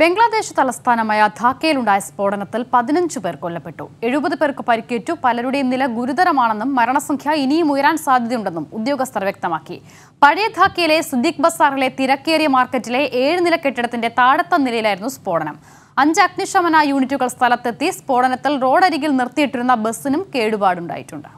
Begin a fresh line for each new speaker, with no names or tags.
ബംഗ്ലാദേശ് തലസ്ഥാനമായ ധാക്കയിലുണ്ടായ സ്ഫോടനത്തിൽ പതിനഞ്ച് പേർ കൊല്ലപ്പെട്ടു എഴുപത് പേർക്ക് പരിക്കേറ്റു പലരുടെയും നില ഗുരുതരമാണെന്നും മരണസംഖ്യ ഇനിയും ഉയരാൻ സാധ്യതയുണ്ടെന്നും ഉദ്യോഗസ്ഥർ വ്യക്തമാക്കി പഴയ ധാക്കയിലെ സിദ്ദിഖ് ബസാറിലെ തിരക്കേറിയ മാർക്കറ്റിലെ ഏഴ് നില കെട്ടിടത്തിന്റെ താഴത്ത നിലയിലായിരുന്നു സ്ഫോടനം അഞ്ച് അഗ്നിശമന യൂണിറ്റുകൾ സ്ഥലത്തെത്തി സ്ഫോടനത്തിൽ റോഡരികിൽ നിർത്തിയിട്ടിരുന്ന ബസ്സിനും കേടുപാടുണ്ടായിട്ടുണ്ട്